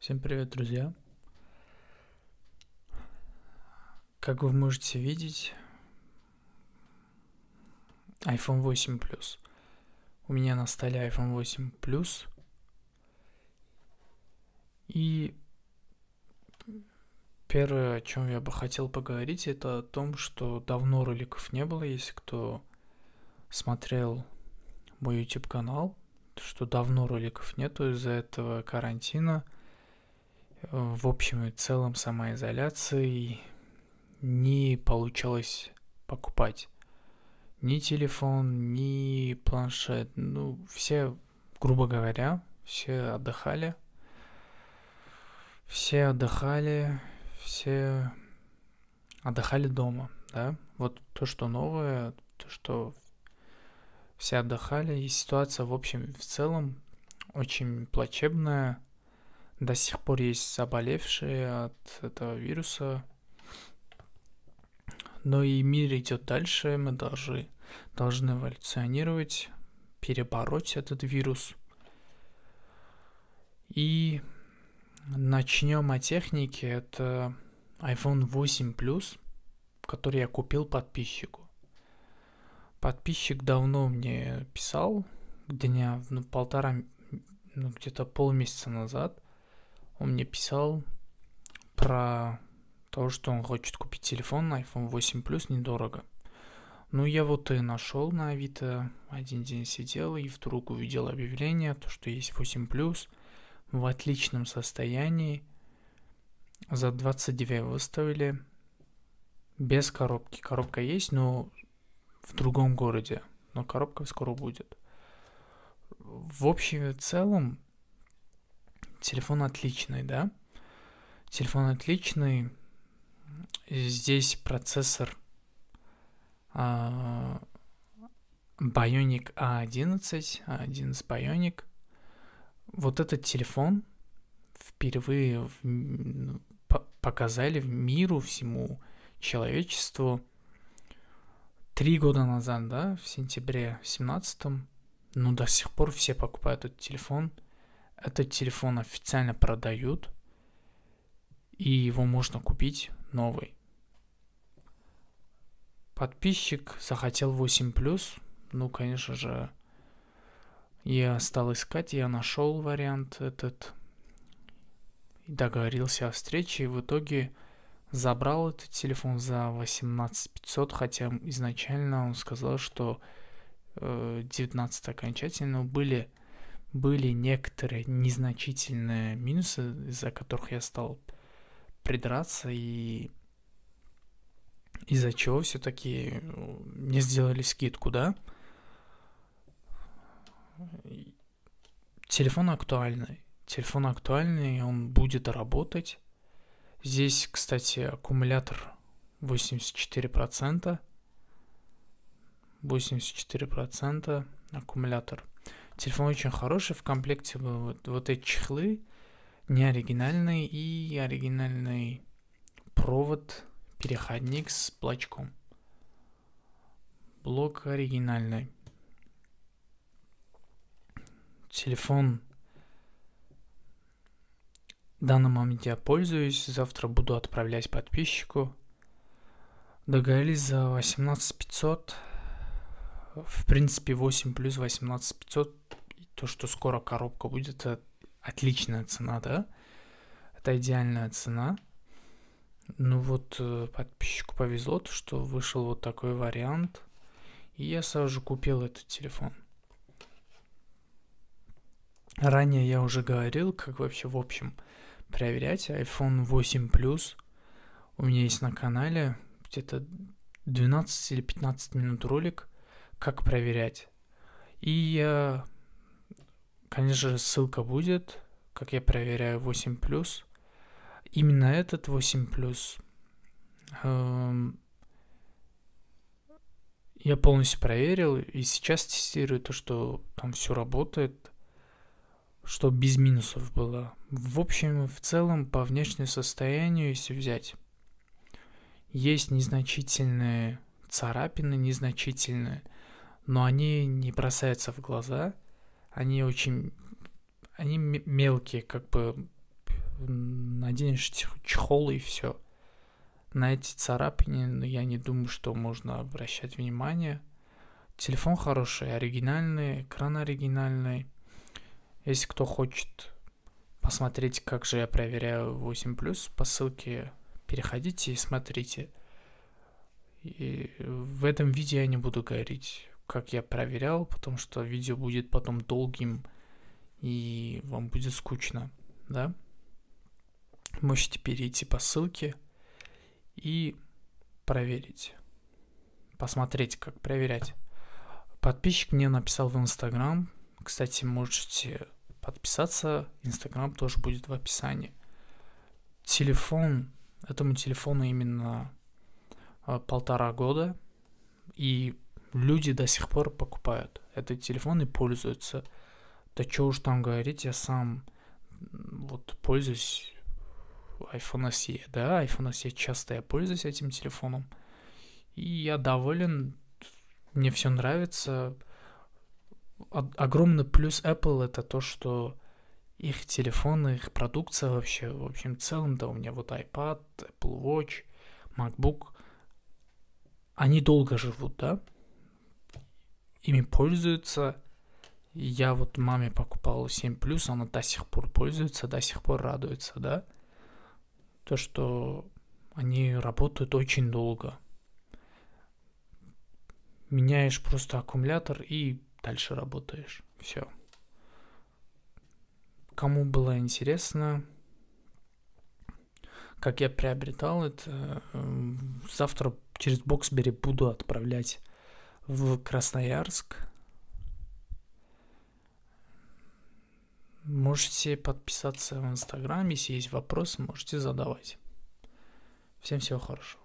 Всем привет, друзья! Как вы можете видеть, iPhone 8 Plus. У меня на столе iPhone 8 Plus. И первое, о чем я бы хотел поговорить, это о том, что давно роликов не было, если кто смотрел мой YouTube канал, что давно роликов нету из-за этого карантина – Э, в общем и целом самоизоляции не получалось покупать ни телефон, ни планшет. Ну, все, грубо говоря, все отдыхали. Все отдыхали, все отдыхали дома, да? Вот то, что новое, то, что все отдыхали, и ситуация, в общем, в целом очень плачебная – до сих пор есть заболевшие от этого вируса. Но и мир идет дальше, мы должны, должны эволюционировать, перебороть этот вирус. И начнем о технике. Это iPhone 8 Plus, который я купил подписчику. Подписчик давно мне писал, дня, ну, полтора, ну, где-то полмесяца назад, он мне писал про то, что он хочет купить телефон iPhone 8 Plus недорого. Ну, я вот и нашел на Авито, один день сидел и вдруг увидел объявление, то, что есть 8 Plus в отличном состоянии, за 29 выставили, без коробки. Коробка есть, но в другом городе, но коробка скоро будет. В общем и целом, телефон отличный, да? Телефон отличный. Здесь процессор а, Bionic A11, A11 Bionic. Вот этот телефон впервые в, показали в миру, всему человечеству три года назад, да, в сентябре 17 но ну, до сих пор все покупают этот телефон – этот телефон официально продают, и его можно купить новый. Подписчик захотел 8+, ну, конечно же, я стал искать, я нашел вариант этот, договорился о встрече, и в итоге забрал этот телефон за 18 500, хотя изначально он сказал, что 19 э, окончательно были были некоторые незначительные минусы, из-за которых я стал придраться и из-за чего все-таки э, мне сделали скидку, да? Телефон актуальный. Телефон актуальный, он будет работать. Здесь, кстати, аккумулятор 84%. 84% аккумулятор. Телефон очень хороший, в комплекте вот, вот эти чехлы, неоригинальный и оригинальный провод, переходник с плачком. Блок оригинальный. Телефон в данный момент я пользуюсь, завтра буду отправлять подписчику. Договорились за 18500. 500 в принципе, 8 плюс 18 500, то, что скоро коробка будет, это отличная цена, да? Это идеальная цена. Ну вот, э, подписчику повезло, что вышел вот такой вариант. И я сразу же купил этот телефон. Ранее я уже говорил, как вообще в общем проверять iPhone 8 Plus. У меня есть на канале где-то 12 или 15 минут ролик – как проверять. И, э, конечно же, ссылка будет, как я проверяю 8 ⁇ Именно этот 8 ⁇ эм, я полностью проверил и сейчас тестирую то, что там все работает, что без минусов было. В общем в целом по внешнему состоянию, если взять, есть незначительные царапины, незначительные – но они не бросаются в глаза, они очень, они мелкие, как бы наденешь чехол и все. На эти царапины ну, я не думаю, что можно обращать внимание. Телефон хороший, оригинальный, экран оригинальный. Если кто хочет посмотреть, как же я проверяю 8+, по ссылке переходите и смотрите. И в этом видео я не буду говорить как я проверял, потому что видео будет потом долгим и вам будет скучно, да? Можете перейти по ссылке и проверить, посмотреть, как проверять. Подписчик мне написал в Инстаграм, кстати, можете подписаться, Инстаграм тоже будет в описании. Телефон, этому телефону именно а, полтора года, и люди до сих пор покупают этот телефон и пользуются. Да что уж там говорить, я сам вот пользуюсь iPhone SE, да, iPhone SE часто я пользуюсь этим телефоном. И я доволен, мне все нравится. О- огромный плюс Apple это то, что их телефоны, их продукция вообще, в общем, в целом, да, у меня вот iPad, Apple Watch, MacBook, они долго живут, да, ими пользуются. Я вот маме покупал 7 плюс, она до сих пор пользуется, до сих пор радуется, да. То, что они работают очень долго. Меняешь просто аккумулятор и дальше работаешь. Все. Кому было интересно, как я приобретал это, э, завтра через Боксбери буду отправлять в Красноярск. Можете подписаться в Инстаграм, если есть вопросы, можете задавать. Всем всего хорошего.